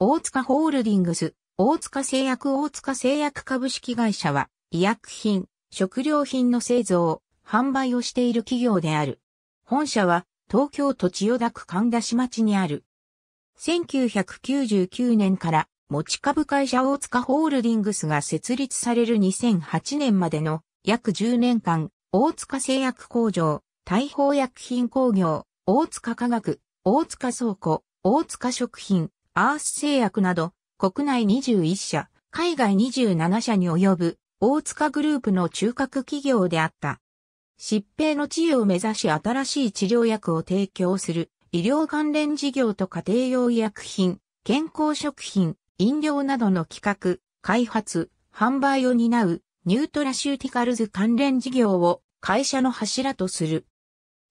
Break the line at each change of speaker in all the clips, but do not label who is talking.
大塚ホールディングス、大塚製薬大塚製薬株式会社は、医薬品、食料品の製造、販売をしている企業である。本社は、東京都千代田区神田市町にある。1999年から持ち株会社大塚ホールディングスが設立される2008年までの約10年間、大塚製薬工場、大砲薬品工業、大塚化学、大塚倉庫、大塚食品、アース製薬など、国内21社、海外27社に及ぶ、大塚グループの中核企業であった。疾病の治癒を目指し新しい治療薬を提供する医療関連事業と家庭用医薬品、健康食品、飲料などの企画、開発、販売を担うニュートラシューティカルズ関連事業を会社の柱とする。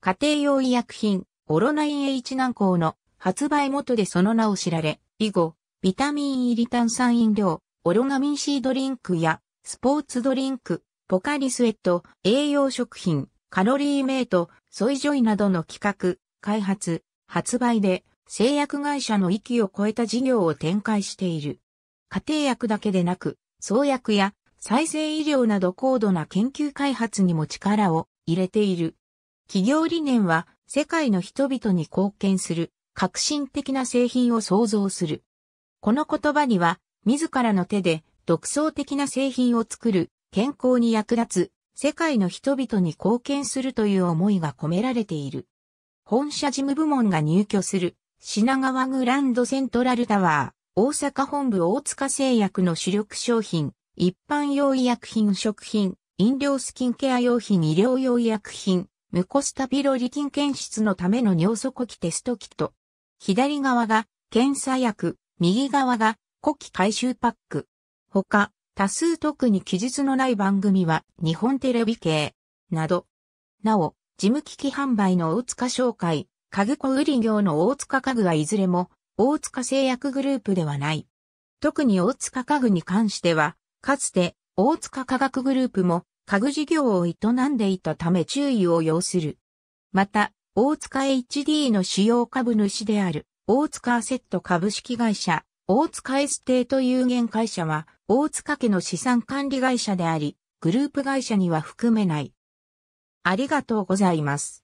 家庭用医薬品、オロナイン H 軟膏の発売元でその名を知られ、以後、ビタミン入り炭酸飲料、オロガミン C ドリンクや、スポーツドリンク、ポカリスエット、栄養食品、カロリーメイト、ソイジョイなどの企画、開発、発売で、製薬会社の域を超えた事業を展開している。家庭薬だけでなく、創薬や再生医療など高度な研究開発にも力を入れている。企業理念は世界の人々に貢献する革新的な製品を創造する。この言葉には、自らの手で独創的な製品を作る、健康に役立つ、世界の人々に貢献するという思いが込められている。本社事務部門が入居する、品川グランドセントラルタワー、大阪本部大塚製薬の主力商品、一般用医薬品食品、飲料スキンケア用品医療用医薬品、ムコスタピロリ菌検出のための尿素呼気テストキット、左側が検査薬、右側が古希回収パック。他、多数特に記述のない番組は日本テレビ系、など。なお、事務機器販売の大塚商会、家具小売業の大塚家具はいずれも、大塚製薬グループではない。特に大塚家具に関しては、かつて大塚科学グループも家具事業を営んでいたため注意を要する。また、大塚 HD の主要株主である、大塚アセット株式会社、大塚エステート有限会社は、大塚家の資産管理会社であり、グループ会社には含めない。ありがとうございます。